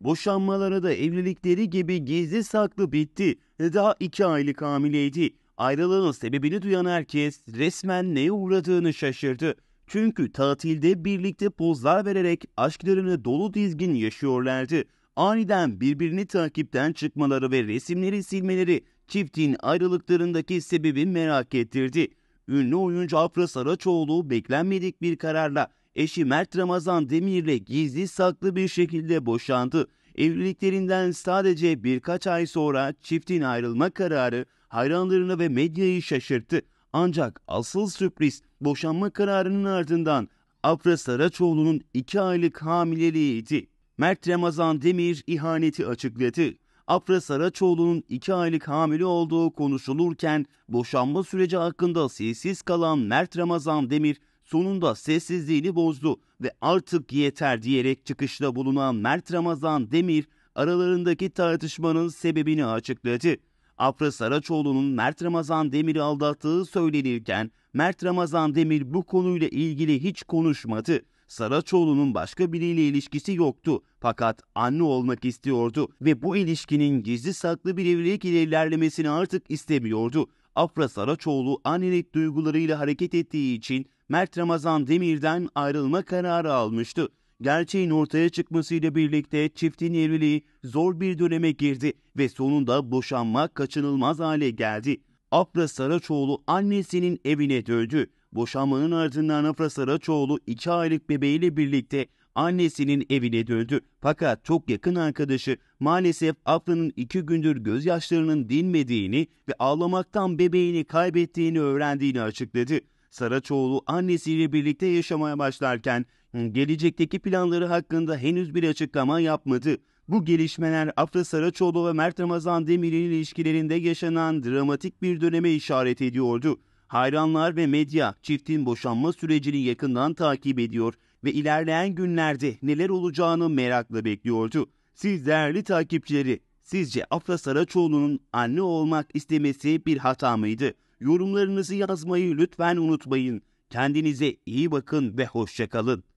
Boşanmaları da evlilikleri gibi gizli saklı bitti. Daha iki aylık hamileydi. Ayrılığın sebebini duyan herkes resmen neye uğradığını şaşırdı. Çünkü tatilde birlikte pozlar vererek aşklarını dolu dizgin yaşıyorlardı. Aniden birbirini takipten çıkmaları ve resimleri silmeleri çiftin ayrılıklarındaki sebebi merak ettirdi. Ünlü oyuncu Afra Saraçoğlu beklenmedik bir kararla eşi Mert Ramazan Demir'le gizli saklı bir şekilde boşandı. Evliliklerinden sadece birkaç ay sonra çiftin ayrılma kararı hayranlarını ve medyayı şaşırttı. Ancak asıl sürpriz boşanma kararının ardından Afra Saraçoğlu'nun iki aylık hamileliğiydi. Mert Ramazan Demir ihaneti açıkladı. Afra Saraçoğlu'nun iki aylık hamile olduğu konuşulurken boşanma süreci hakkında sessiz kalan Mert Ramazan Demir sonunda sessizliğini bozdu ve artık yeter diyerek çıkışta bulunan Mert Ramazan Demir aralarındaki tartışmanın sebebini açıkladı. Afra Saraçoğlu'nun Mert Ramazan Demir'i aldattığı söylenirken Mert Ramazan Demir bu konuyla ilgili hiç konuşmadı. Saraçoğlu'nun başka biriyle ilişkisi yoktu fakat anne olmak istiyordu ve bu ilişkinin gizli saklı bir evlilik ile ilerlemesini artık istemiyordu. Afra Saraçoğlu annelik duygularıyla hareket ettiği için Mert Ramazan Demir'den ayrılma kararı almıştı. Gerçeğin ortaya çıkmasıyla birlikte çiftin evliliği zor bir döneme girdi ve sonunda boşanmak kaçınılmaz hale geldi. Afra Saraçoğlu annesinin evine döndü. Boşanmanın ardından Afra Saraçoğlu 2 aylık bebeğiyle birlikte annesinin evine döndü. Fakat çok yakın arkadaşı maalesef Afra'nın iki gündür gözyaşlarının dinmediğini ve ağlamaktan bebeğini kaybettiğini öğrendiğini açıkladı. Saraçoğlu annesiyle birlikte yaşamaya başlarken gelecekteki planları hakkında henüz bir açıklama yapmadı. Bu gelişmeler Afra Saraçoğlu ve Mert Ramazan Demir'in ilişkilerinde yaşanan dramatik bir döneme işaret ediyordu. Hayranlar ve medya çiftin boşanma sürecini yakından takip ediyor ve ilerleyen günlerde neler olacağını merakla bekliyordu. Siz değerli takipçileri, sizce Afra Saraçoğlu'nun anne olmak istemesi bir hata mıydı? Yorumlarınızı yazmayı lütfen unutmayın. Kendinize iyi bakın ve hoşçakalın.